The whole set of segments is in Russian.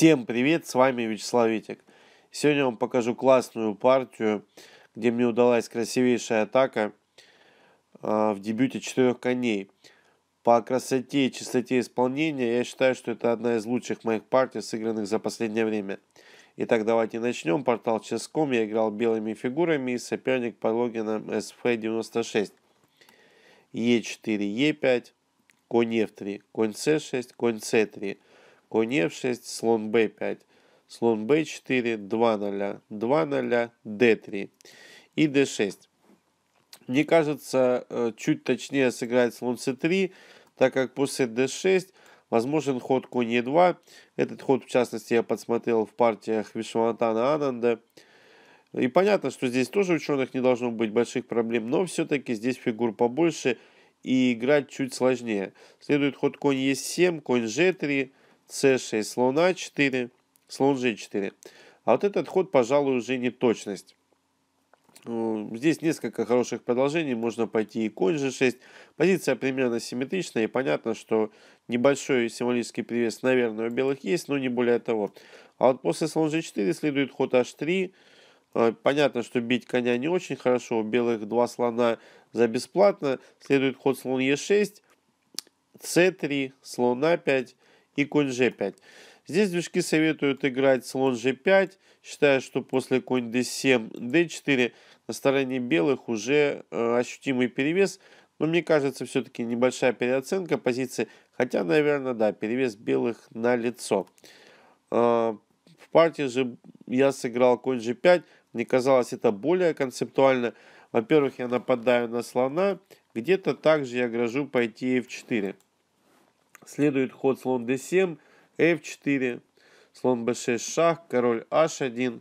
Всем привет, с вами Вячеслав Витик. Сегодня я вам покажу классную партию, где мне удалась красивейшая атака а, в дебюте четырех коней. По красоте и чистоте исполнения я считаю, что это одна из лучших моих партий, сыгранных за последнее время. Итак, давайте начнем. Портал Ческом я играл белыми фигурами и соперник по логинам SP96. Е4, Е5, конь F3, конь С6, конь С3 конь f6, слон b5, слон b4, 2 0, 2 0, d3 и d6. Мне кажется, э, чуть точнее сыграть слон c3, так как после d6 возможен ход конь e2. Этот ход, в частности, я подсмотрел в партиях Вишвантана Ананда. И понятно, что здесь тоже ученых не должно быть больших проблем, но все-таки здесь фигур побольше и играть чуть сложнее. Следует ход конь e7, конь g3, c6, слон а4, слон g4. А вот этот ход, пожалуй, уже не точность. Ну, здесь несколько хороших продолжений можно пойти и конь g6. Позиция примерно симметричная, и понятно, что небольшой символический привес, наверное, у белых есть, но не более того. А вот после слон g4 следует ход h3. А, понятно, что бить коня не очень хорошо, у белых два слона за бесплатно. Следует ход слон e6, c3, слон a5, и конь g5. Здесь движки советуют играть слон g5, считая, что после конь d7, d4 на стороне белых уже э, ощутимый перевес. Но мне кажется, все-таки небольшая переоценка позиции, хотя, наверное, да, перевес белых на лицо. Э, в партии же я сыграл конь g5, мне казалось это более концептуально. Во-первых, я нападаю на слона, где-то также я грожу пойти f4. Следует ход слон d7, f4, слон b6 шах, король h1,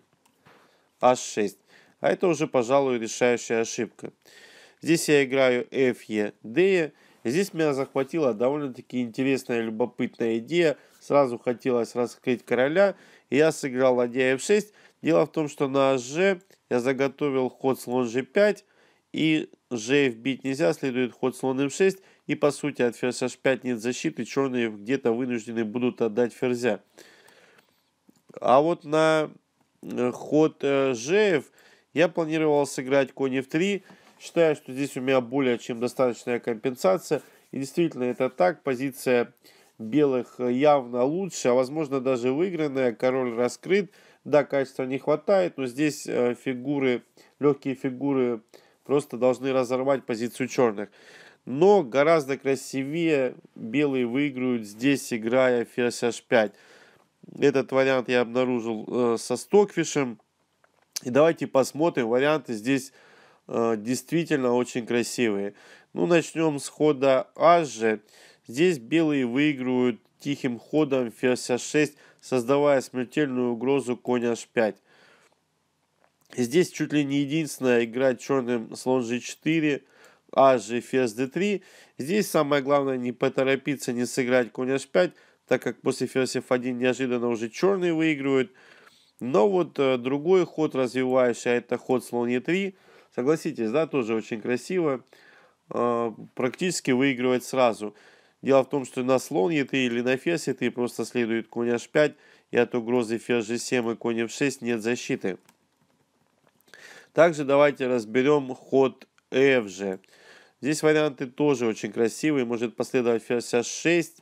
h6. А это уже, пожалуй, решающая ошибка. Здесь я играю f, e, d. здесь меня захватила довольно-таки интересная, любопытная идея. Сразу хотелось раскрыть короля. И я сыграл ладья f6. Дело в том, что на g я заготовил ход слон g5. И gf бить нельзя, следует ход слон m6. И по сути от ферзь h5 нет защиты, черные где-то вынуждены будут отдать ферзя. А вот на э, ход э, жеев я планировал сыграть конь f3. Считаю, что здесь у меня более чем достаточная компенсация. И действительно это так. Позиция белых э, явно лучше, а возможно даже выигранная. Король раскрыт. Да, качества не хватает, но здесь фигуры, легкие фигуры просто должны разорвать позицию черных но гораздо красивее белые выиграют здесь, играя ферзь h5. Этот вариант я обнаружил э, со Стокфишем. И давайте посмотрим, варианты здесь э, действительно очень красивые. Ну, начнем с хода h. Здесь белые выигрывают тихим ходом ферзь h6, создавая смертельную угрозу конь h5. Здесь чуть ли не единственная игра черным слон g4, аж ферзь d3. Здесь самое главное не поторопиться, не сыграть конь h5, так как после ферзь f1 неожиданно уже черные выигрывают. Но вот э, другой ход развивающий, а это ход слон e3. Согласитесь, да, тоже очень красиво. Э, практически выигрывает сразу. Дело в том, что на слон e3 или на ферзь e3 просто следует конь h5, и от угрозы ферзь g7 и конь f6 нет защиты. Также давайте разберем ход f Здесь варианты тоже очень красивые. Может последовать ферзь 6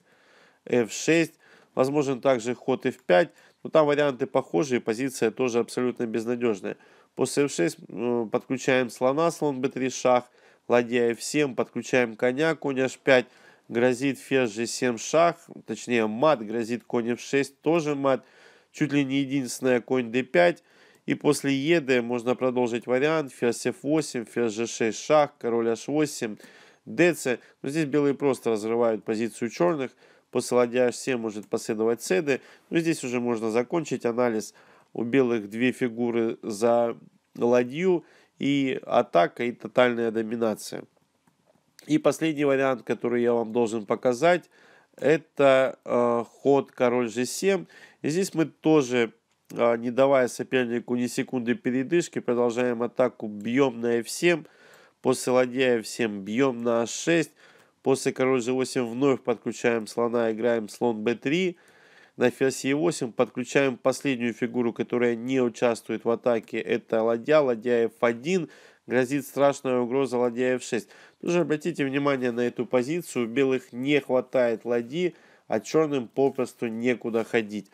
f6. Возможен также ход f5. Но там варианты похожие, позиция тоже абсолютно безнадежная. После f6 подключаем слона, слон b3 шах. Ладья f7, подключаем коня, конь h5. Грозит ферзь g7 шах, точнее мат, грозит конь f6, тоже мат. Чуть ли не единственная конь d5. И после еды можно продолжить вариант ферзь f8, ферзь g6, шах, король h8, dc. Но здесь белые просто разрывают позицию черных. После ладья h7 может последовать cd. Но здесь уже можно закончить анализ. У белых две фигуры за ладью и атака, и тотальная доминация. И последний вариант, который я вам должен показать, это э, ход король g7. И здесь мы тоже а, не давая сопернику ни секунды передышки, продолжаем атаку, бьем на f7, после ладья f7 бьем на h6, после король g8 вновь подключаем слона, играем слон b3, на ферзь e8 подключаем последнюю фигуру, которая не участвует в атаке, это ладья, ладья f1, грозит страшная угроза ладья f6. Тоже обратите внимание на эту позицию, У белых не хватает ладьи, а черным попросту некуда ходить.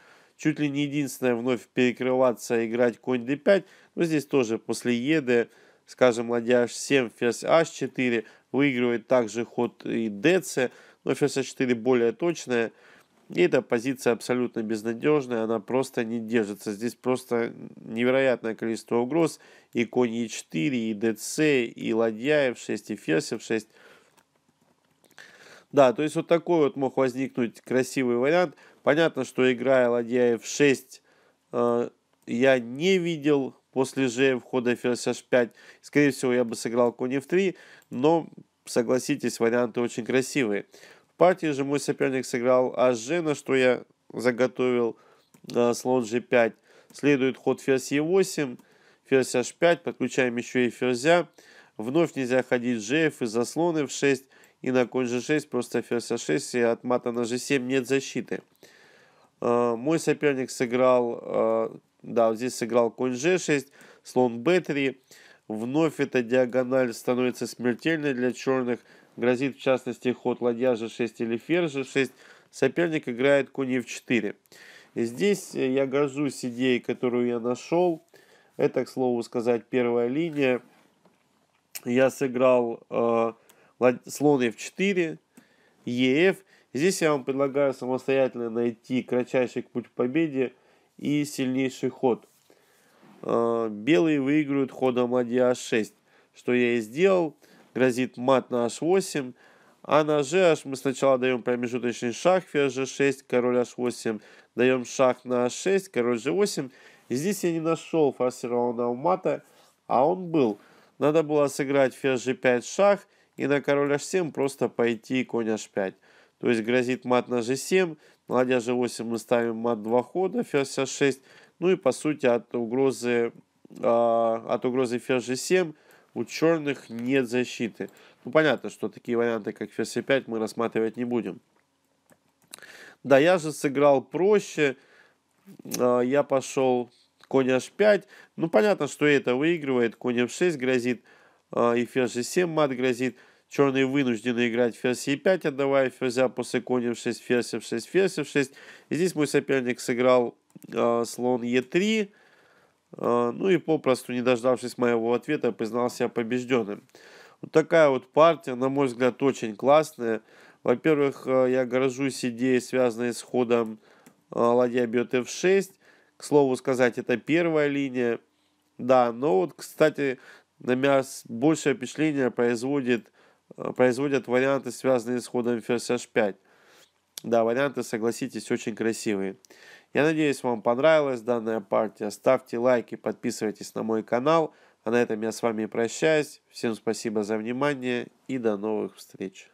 Чуть ли не единственная вновь перекрываться, играть конь d5. Но здесь тоже после еды, скажем, ладья h7, ферзь h4. Выигрывает также ход и dc. Но ферзь h4 более точная. И эта позиция абсолютно безнадежная, она просто не держится. Здесь просто невероятное количество угроз. И конь e4, и dc, и ладья f6, и ферзь f6. Да, то есть вот такой вот мог возникнуть красивый вариант – Понятно, что играя ладья f6 э, я не видел после же входа ферзь h5. Скорее всего, я бы сыграл конь f3, но, согласитесь, варианты очень красивые. В партии же мой соперник сыграл hg, на что я заготовил э, слон g5. Следует ход ферзь e8, ферзь h5, подключаем еще и ферзя. Вновь нельзя ходить gf за слона f6, и на конь g6 просто ферзь h6 и от мата на g7 нет защиты. Э, мой соперник сыграл, э, да, здесь сыграл конь g6, слон b3. Вновь эта диагональ становится смертельной для черных. Грозит в частности ход ладья g6 или ферзь g6. Соперник играет конь f4. И здесь э, я горжусь идеей, которую я нашел. Это, к слову сказать, первая линия. Я сыграл э, слон f4, ef Здесь я вам предлагаю самостоятельно найти кратчайший путь к победе и сильнейший ход. А, белые выигрывают ходом ладья h6, что я и сделал. Грозит мат на h8, а на g мы сначала даем промежуточный шаг ферзь g6, король h8, даем шаг на h6, король g8. здесь я не нашел форсированного мата, а он был. Надо было сыграть ферзь g5 шаг и на король h7 просто пойти конь h5 то есть грозит мат на g7, ладья g8 мы ставим мат 2 хода, ферзь h6, ну и по сути от угрозы, а, от угрозы ферзь g7 у черных нет защиты. Ну понятно, что такие варианты, как ферзь c5 мы рассматривать не будем. Да, я же сыграл проще, а, я пошел конь h5, ну понятно, что это выигрывает, конь f6 грозит, а, и ферзь g7 мат грозит, Черные вынуждены играть ферзь e5, отдавая ферзя после коня в 6, ферзь в 6, ферзь в 6. И здесь мой соперник сыграл э, слон e3. Э, ну и попросту, не дождавшись моего ответа, признал себя побежденным. Вот такая вот партия, на мой взгляд, очень классная. Во-первых, э, я горжусь идеей, связанной с ходом э, ладья бьет f6. К слову сказать, это первая линия. Да, но вот, кстати, на меня большее впечатление производит Э, производят варианты, связанные с ходом ферзь h5. Да, варианты, согласитесь, очень красивые. Я надеюсь, вам понравилась данная партия. Ставьте лайки, подписывайтесь на мой канал. А на этом я с вами прощаюсь. Всем спасибо за внимание и до новых встреч.